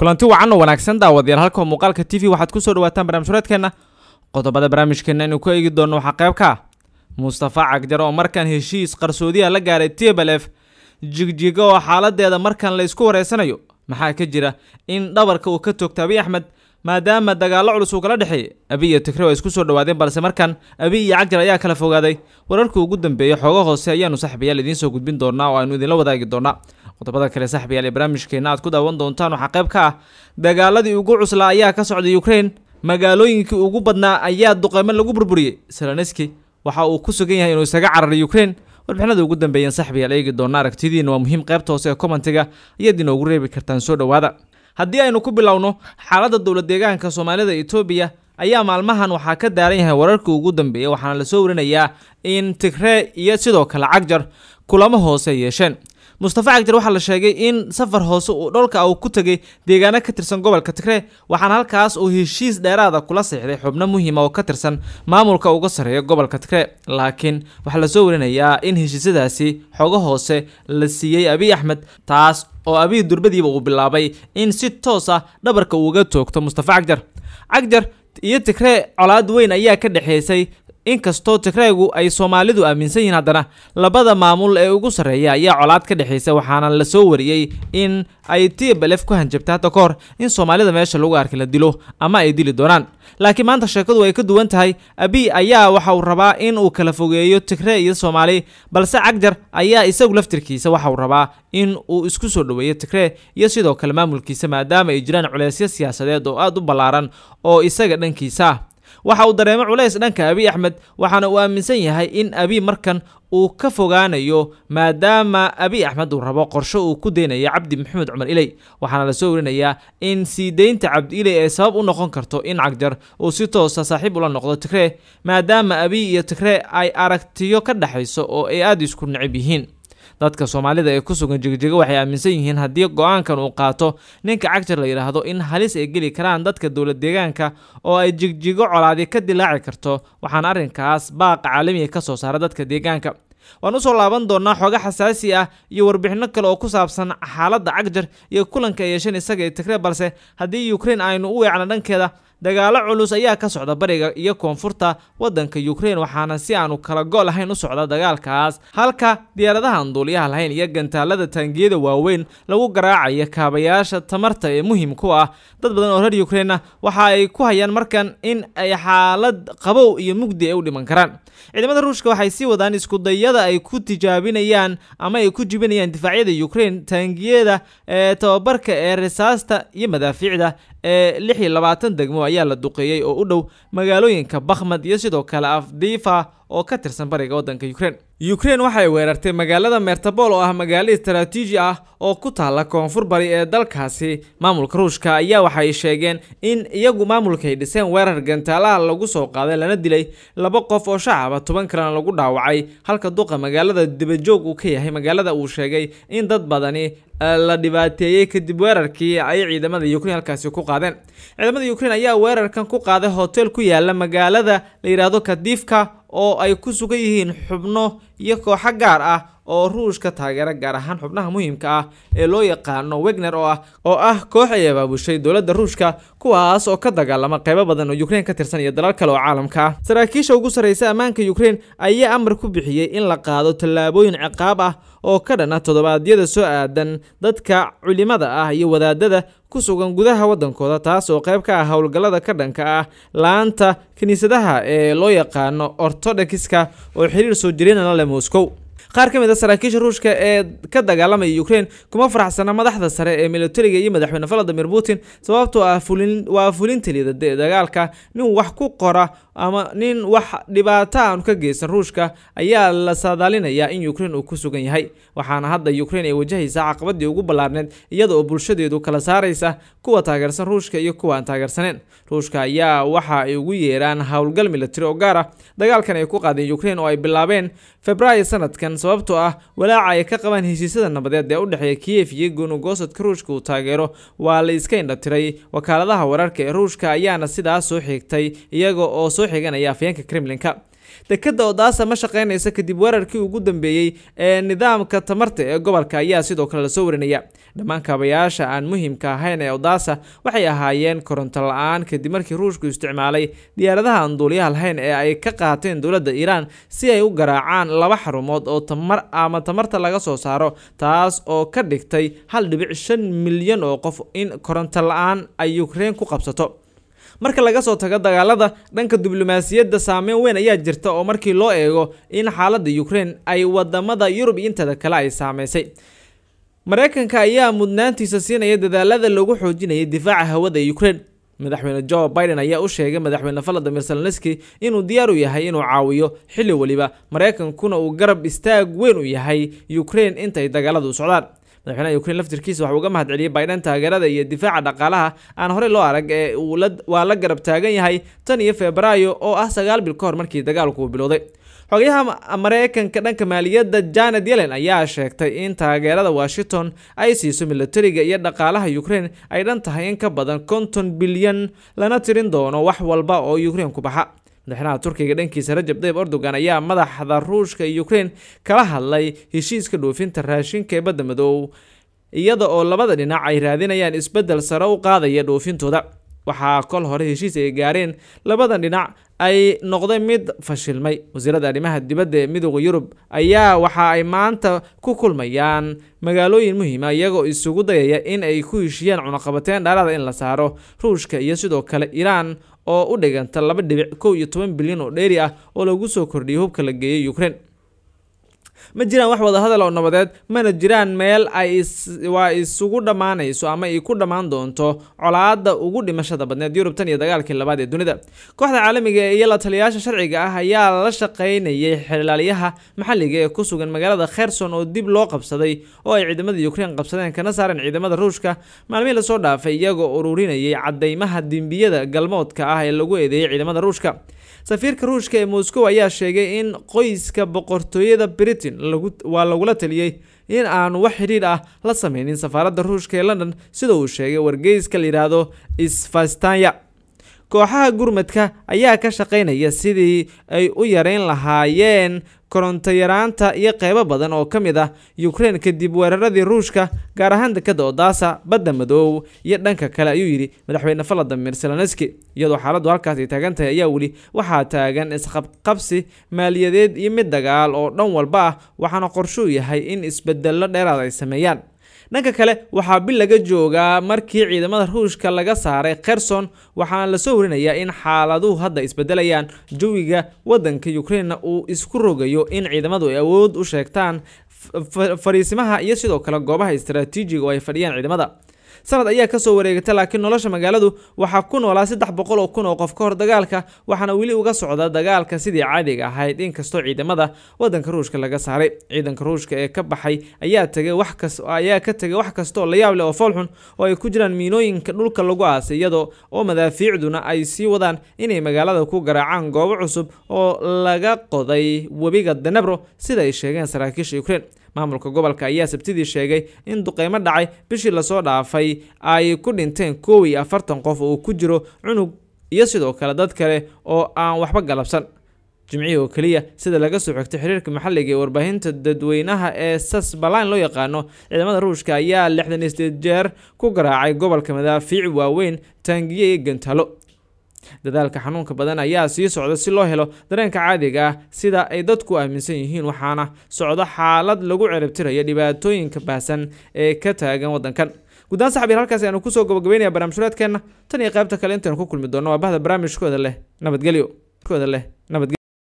kulanti wacan oo wanaagsan daawadayaal halka muuqaalka t v waxaad soo dhawaataan barnaamijhureedkeenna qodobada barnaamijkeenna inuu ku eegi doono waxaa qayb ka ah mustafa cagjar oo markan heshiis qarsoodiya la gaaray tebelef jigjiga oo xaaladeeda markan la ysku wareysanayo maxaa ka jira in dhabarka uu ka toogta abiy axmed maadaama dagaallo culus uu kala dhexeeyey abi iyo tigre ay isku soo dhawaadeen balse markan abi iyo cagjar ayaa kala fogaaday wararkii ugu dambeeyey xooga hoose ayaanu saxbayaal idiin soo gudbin doonaa oo aanu idinla wadaagi doonaa qodobada kale saxbiyaal ee barnaamijkeena aad ku daawan doontaan waxaa qayb ka ah dagaaladii ugu cuslaa ayaa ka socday ukrain magaalooyinkii ugu badnaa ayaa duqeymo lagu burburiyey selaneski waxa uu ku sugan yahay inuu isaga cararay ukrain warbixinada ugu dambeeyeen saxbiyaal eegi doona aragtidiina waa muhiim qaybta hoose ah ee kommentiga ayaad inoogu reebi kartaan soo dhawaada haddii aynu ku bilowno xaaladda dowlad deegaanka soomaalida etoobiya ayaa maalmahan waxaa ka daaran yahay wararkii ugu dambeeyey waxaana lasoo warinayaa in tigree iyo sidoo kale cagjar kulamo hoose yeesheen mustafa cagdir waxaa la sheegay in safar hoose uu dholka uu ku tegay deegaano ka tirsan gobolka tigre waxaana halkaas uu heshiis dheeraada kula siixday xubno muhiima ah oo ka tirsan maamulka uga sarreeya gobolka tigre laakiin waxaa lasoo warinayaa in heshiisyadaasi xogo hoose la siiyey abiy axmed taas oo abiy durbadiiba uu bilaabay in si toos ah dhabarka uuga toogto mustafa cagjar cagjar iyo tigre colaad weyn ayaa ka dhexaysay inkastoo tigreegu ay soomaalidu aaminsan yihiin haddana labada maamul ee ugu sarreeya ayaa colaad ka dhexaysa waxaana la soo wariyey in ay t tblf ku hanjabtay hadda ka hor in soomaalida meesha lagu arkay la dilo ama ay dili doonaan laakiin maanta sheekadu ay ka duwan tahay abiy ayaa waxa uu rabaa in uu kala fogeeyo tigree iyo soomaali balse cagjar ayaa isagu laftirkiisa waxa uu rabaa in uu isku soo dhoweeyo tigre iyo sidoo kale maamulkiisa maadaama ay jiraan culeysyo siyaasadeed oo aad u ballaaran oo isaga dhankiisa ah waxa uu dareemo culays dhanka abi axmed waxaana uu aaminsan yahay in abi markan uu ka fogaanayo maadaama abiy axmed uu rabo qorsho uu ku deynayo cabdi maxamed cumar iley waxaana la soo werinayaa in sii deynta cabdi iley ay sabab u noqon karto in cagjar uu si toosa ah saaxiib ula noqdo tigree maadaama abiy iyo tigree ay aragtiyo ka dhexayso oo ay aad isku necab yihiin dadka soomaalida ee ku sugan jegajego waxay aaminsan yihiin haddii go'aankan uu qaato ninka cagjar la yidhaahdo in halis ay geli karaan dadka dowla deegaanka oo ay jegjigo colaadi ka dilaaci karto waxaan arrinkaas baaq caalamiga ka soo saara dadka deegaanka waan usoo laaban doonnaa xooga xasaasi ah iyo warbixino kale oo ku saabsan xaaladda cagjar iyo kulanka ay yeesheen isaga ee tigre balse haddii yukrain aynu u weecno dhankeeda dagaalo culus ayaa ka socda bariga iyo koonfurta waddanka ukrein waxaana si aanu kala gool ahayn u socda dagaalkaas halka diyaaradahan duuliyaha lahayn iyo gantaalada taangiyada waaweyn lagu garaacayo kaabayaasha tamarta ee muhiim ku ah dad badan oo reer ukrein ah waxa ay ku hayaan markan in ay xaalad qabow iyo mugdi ay u dhiman karaan ciidamada ruushka waxay sii wadaan iskudayada ay ku tijaabinayaan ama ay ku jibinayaan difaacyada ukrein taangiyada ee tababarka ee risaasta iyo madaaficda ee lix iyo labaatan degmo ayaa la duqeeyey oo u dhow magaalooyinka bakhmad iyo sidoo kale afdiifa oo ka tirsan bariga waddanka ukrein ukrein waxay weerartay magaalada mertabol oo ah magaalo istaraatiiji ah oo ku taalla koonfur bari ee dalkaasi maamulka ruushka ayaa waxay sheegeen in iyagu maamulkaay dhiseen weerar gantaalaha lagu soo qaaday lana dilay laba qof oo shacaba toban kalena lagu dhaawacay halka duqa magaalada dibajoog uu ka yahay magaalada uu sheegay in dad badani e, la dhibaateeyey kadib weerarkii ay ciidamada ukraine halkaasi ku qaadeen ciidamada ukrein ayaa weerarkan ku qaaday hotel ku yaala magaalada la yidhaahdo kadiifka oo ay ku sugan yihiin xubno iyo kooxo gaar ah oo ruushka taageera gaar ahaan xubnaha muhiimka ah ee loo yaqaano wegner oo ah oo ah koox ay abaabushay dowladda ruushka kuwaas oo ka dagaalama qaybo badan oo ukrein ka tirsan iyo dalal kale oo caalamka saraakiisha ugu sarreysa ammaanka ukrein ayaa amar ku bixiyey in la qaado tallaabooyin ciqaab ah oo ka dhana ah toddobaadyada soo aadan dadka culimada ah iyo wadaadada ku sugan gudaha waddankooda taas oo qayb ka ah howlgallada ka dhanka ah laanta kiniisadaha ee loo yaqaano ortodokska oo xiriir soo jireenala leh moscow qaar ka mid a ah saraakiisha ruushka ee ka dagaalamaya ukraine kuma faraxsana madaxda sare ee milatariga iyo madaxweyne valadimir putin sababtoo ah waa fulin taliyada dagaalka nin wax ku qora ama nin wax dhibaato aan ka geysan ruushka ayaa la saadaalinayaa in ukrein uu ku sugan yahay waxaana hadda ukrein ay wajahaysaa caqabadii ugu ballaarneed iyadoo bulshadeedu kala saaraysa kuwa taageersan ruushka iyo kuwa aan taageersaneen ruushka ayaa waxa ay ugu yeeraan howlgal milatari oo gaar ah dagaalkan ay ku qaadeen ukrein oo ay bilaabeen febraayo sanadkan sababtoo ah walaaca ay ka qabaan heshiisyada nabadeed ee u dhexeeya kiyev iyo gonugosadka ruushka uu taageero waa la iska indhatiray wakaaladaha wararka ee ruushka ayaana sidaas soo xigtay iyaga oo soo xigan ayaa afyeenka kremlinka dekadda odaasa ma shaqaynaysa kadib weerarkii ugu dambeeyey ee nidaamka tamarta ee gobolka ayaa sidoo kale la soo warinaya dhammaan kaabayaasha aan muhiimka ahayn ee odaasa waxay ahaayeen koronto la-aan kadib markii ruushku isticmaalay diyaaradaha aan duuliyaha lahayn ee ay ka qaateen dowladda iiraan si ay u garaacaan laba xarumood oo tamar ama tamarta laga soo saaro taas oo ka dhigtay hal dhibic shan milyan oo qof in koronto la-aan ay ukrein ku qabsato marka laga soo tago dagaalada dhanka diblomaasiyadda saameyn weyn ayaa jirta oo markii loo eego in xaaladda ukraine ay wadamada yurub iyo inteeda kale ay saameysay mareykanka ayaa mudnaantiisa siinaya dadaalada lagu xoojinayay difaaca hawada ee ukraine madaxweyne jo biden ayaa u sheegay madaxweyne valadimir selonski inuu diyaar u yahay inuu caawiyo xilli weliba mareykankuna uu garab istaag weyn u yahay ukraine intaay dagaaladu socdaan madaxweynaha yukrain laftirkiisa waxuu uga mahad celiyey biden taageerada iyo difaaca dhaqaalaha aan horey loo arag ee waa la garab taagan yahay tan iyo febraayo oo ah sagaal bil ka hor markii dagaalku bilowday xogayaha mareykanka dhanka maaliyadda janet yellen ayaa sheegtay in taageerada washington ay siiso milatariga iyo dhaqaalaha ukrein ay dhan tahay in ka badan konton bilyan lana tirin doono wax walba oo ukrain ku baxa madaxweynaha turkiga dhankiisa rajab dayib ordogan ayaa madaxda ruushka iyo ukrein kala hadlay heshiiska dhoofinta raashinka ee badda madow iyada oo labada dhinac ay raadinayaan isbeddel sare u qaadaya dhoofintooda waxaa kol hore heshiis ay gaareen labada dhinac ay noqday mid fashilmay wasiiradda arrimaha dibadda ee midooda yurub ayaa waxa ay maanta ku kulmayaan magaalooyin muhiima iyagoo isugu dayaya in ay ku heshiyaan cunaqabateen dhaarada in la saaro ruushka iyo sidoo kale iiraan oo u dhiganta laba dhibic kow iyo toban bilyan oo dheeri ah oo lagu soo kordhiyay hubka la geeyay ukraine ma jiraan wax wadahadal oo nabadeed mana jiraan meel ay waa isugu dhammaanayso ama ay ku dhammaan doonto colaadda ugu dhimashada badneed yurub tan iyo dagaalkii labaad ee dunida kooxda caalamiga iyo la taliyayaasha sharciga ah ayaa la shaqaynayay xilaalyaha maxalliga ee ku sugan magaalada kherson oo dib loo qabsaday oo ay ciidamada ukrein qabsadeen kana saareen ciidamada ruushka maalmihii lasoo dhaafay iyagoo ururinayay caddeymaha dimbiyada galmoodka ah ee lagu eedeeyay ciidamada ruushka safiirka ruushka ee moscow ayaa sheegay in qoyska boqortooyada britain waa lagula taliyey in aanu wax xidhiidh ah la sameynin safaaradda ruushka ee london sida uu sheegay wargeyska la yidhaahdo isfastanya kooxaha gurmadka ayaa ka shaqaynaya sidii ay u yareyn lahaayeen koronto yaraanta iyo qaybo badan oo ka mid ah yukrain kadib weeraradii ruushka gaar ahaan dekada odaasa badda madoow iyo dhanka kale ayuu yidhi madaxweyne valadimir selonski iyadoo xaaladdu halkaas ay taagan tahay ayaa weli waxaa taagan isqabqabsi maaliyadeed iyo mid dagaal oo dhan walba ah waxaana qorshuu yahay in isbedello dheeraad ay sameeyaan dhanka kale waxaa bil laga joogaa markii ciidamada ruushka laga saaray kherson waxaana lasoo warinayaa in xaaladuhu hadda isbedelayaan jawiga wadanka ukrainna uu isku rogayo in ciidamadu ay awood u sheegtaan fariisimaha iyo sidoo kale goobaha istaraatiijiga oo ay fadhiyaan ciidamada sanad ayaa kasoo wareegata laakiin nolosha magaaladu waxaa ku noolaa saddex boqol oo kun oo qof ka hor dagaalka waxaana weli uga socda dagaalka sidii caadiga ahayd inkastoo ciidamada wadanka ruushka laga saaray ciidanka ruushka ee ka baxay ayaa tagay wax kas ayaa ka tegay wax kastaoo layaab leh oo foolxun oo ay ku jiraan miinooyinka dhulka lagu aasay iyadoo oo madaafiicduna ay sii wadaan inay magaalada ku garaacaan goobo cusub oo laga qoday webiga danebro sida ay sheegeen saraakiisha ukrein maamulka gobolka ayaa sabtidii sheegay in duqeymo dhacay bishii lasoo dhaafay ay ku dhinteen koow iyo afartan qof oo ku jiro cunug iyo sidoo kale dad kale oo aan waxba galabsan jimcihii oo keliya sida laga soo xigtay xiriirka maxalliga ee warbaahinta dadweynaha ee sasbaline loo yaqaano ciidamada ruushka ayaa lixdan isdeed jeer ku garaacay gobolka madaafiic waaweyn taangiye iyo gantalo dadaalka xanuunka badan ayaa sii socda si loo helo dareenka caadiga ah sida ay dadku aaminsan yihiin waxaana socdo xaalad lagu ceribtirayo dhibaatooyinka baahsan ee ka taagan waddankan guddaan saxbiir halkaas aanu kusoo barnaamij barnaamijhureedkeenna tan iyo qaybta kale intaynu ku kulmi doonno waa bahda barnaamijkooda leh nabadgelyo